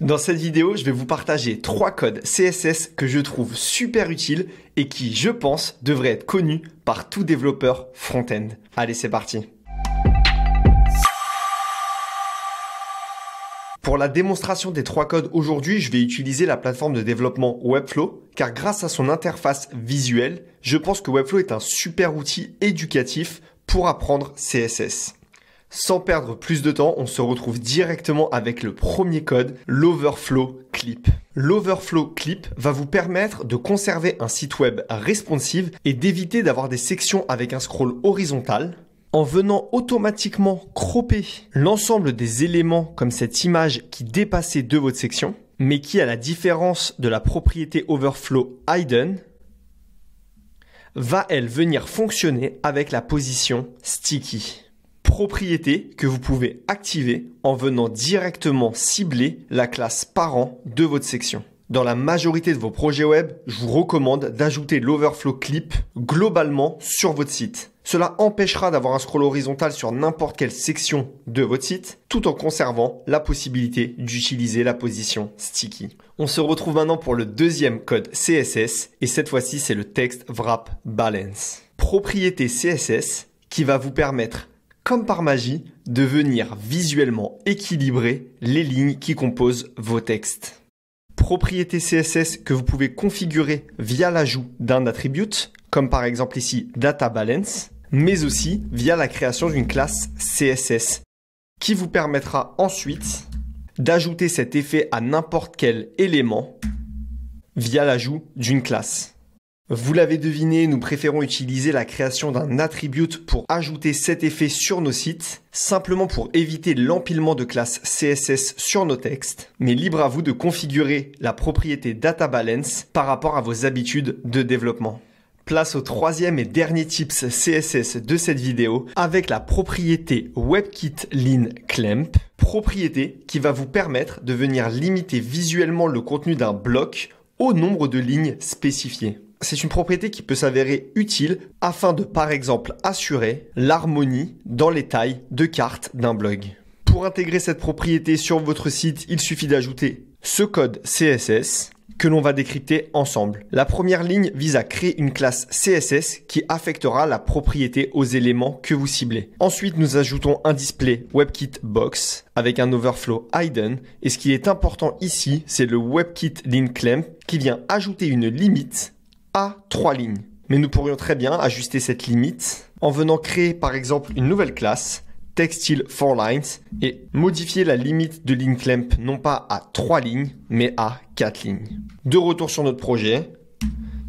Dans cette vidéo, je vais vous partager trois codes CSS que je trouve super utiles et qui, je pense, devraient être connus par tout développeur front-end. Allez, c'est parti. Pour la démonstration des trois codes aujourd'hui, je vais utiliser la plateforme de développement Webflow, car grâce à son interface visuelle, je pense que Webflow est un super outil éducatif pour apprendre CSS. Sans perdre plus de temps, on se retrouve directement avec le premier code, l'Overflow Clip. L'Overflow Clip va vous permettre de conserver un site web responsive et d'éviter d'avoir des sections avec un scroll horizontal en venant automatiquement cropper l'ensemble des éléments comme cette image qui dépassait de votre section, mais qui, à la différence de la propriété Overflow Hidden, va elle venir fonctionner avec la position Sticky propriété que vous pouvez activer en venant directement cibler la classe parent de votre section. Dans la majorité de vos projets web, je vous recommande d'ajouter l'overflow clip globalement sur votre site. Cela empêchera d'avoir un scroll horizontal sur n'importe quelle section de votre site, tout en conservant la possibilité d'utiliser la position sticky. On se retrouve maintenant pour le deuxième code CSS, et cette fois-ci c'est le texte wrap balance. Propriété CSS qui va vous permettre comme par magie, de venir visuellement équilibrer les lignes qui composent vos textes. Propriété CSS que vous pouvez configurer via l'ajout d'un attribute, comme par exemple ici data balance, mais aussi via la création d'une classe CSS, qui vous permettra ensuite d'ajouter cet effet à n'importe quel élément via l'ajout d'une classe. Vous l'avez deviné, nous préférons utiliser la création d'un attribute pour ajouter cet effet sur nos sites, simplement pour éviter l'empilement de classes CSS sur nos textes, mais libre à vous de configurer la propriété data balance par rapport à vos habitudes de développement. Place au troisième et dernier tips CSS de cette vidéo avec la propriété WebKit Clamp, propriété qui va vous permettre de venir limiter visuellement le contenu d'un bloc au nombre de lignes spécifiées c'est une propriété qui peut s'avérer utile afin de par exemple assurer l'harmonie dans les tailles de cartes d'un blog. Pour intégrer cette propriété sur votre site, il suffit d'ajouter ce code CSS que l'on va décrypter ensemble. La première ligne vise à créer une classe CSS qui affectera la propriété aux éléments que vous ciblez. Ensuite, nous ajoutons un display WebKit Box avec un overflow hidden. Et ce qui est important ici, c'est le WebKit Link Clamp qui vient ajouter une limite à trois lignes. Mais nous pourrions très bien ajuster cette limite en venant créer par exemple une nouvelle classe textile 4 lines et modifier la limite de line clamp non pas à 3 lignes mais à 4 lignes. De retour sur notre projet,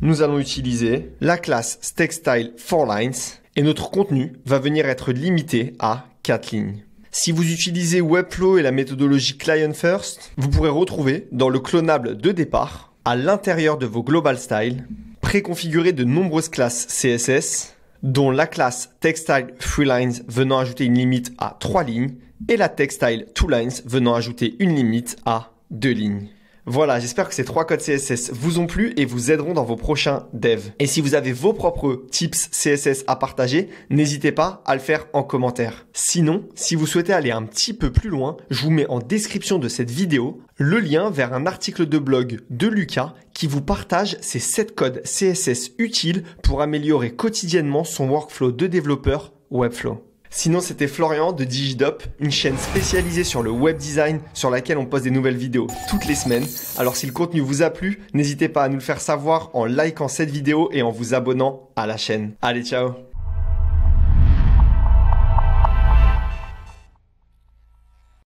nous allons utiliser la classe textile 4 lines et notre contenu va venir être limité à 4 lignes. Si vous utilisez Webflow et la méthodologie Client First, vous pourrez retrouver dans le clonable de départ à l'intérieur de vos global styles préconfigurer de nombreuses classes CSS, dont la classe Textile lines venant ajouter une limite à 3 lignes et la Textile lines venant ajouter une limite à 2 lignes. Voilà, j'espère que ces trois codes CSS vous ont plu et vous aideront dans vos prochains devs. Et si vous avez vos propres tips CSS à partager, n'hésitez pas à le faire en commentaire. Sinon, si vous souhaitez aller un petit peu plus loin, je vous mets en description de cette vidéo le lien vers un article de blog de Lucas qui vous partage ces 7 codes CSS utiles pour améliorer quotidiennement son workflow de développeur Webflow. Sinon, c'était Florian de DigiDop, une chaîne spécialisée sur le web design sur laquelle on poste des nouvelles vidéos toutes les semaines. Alors si le contenu vous a plu, n'hésitez pas à nous le faire savoir en likant cette vidéo et en vous abonnant à la chaîne. Allez, ciao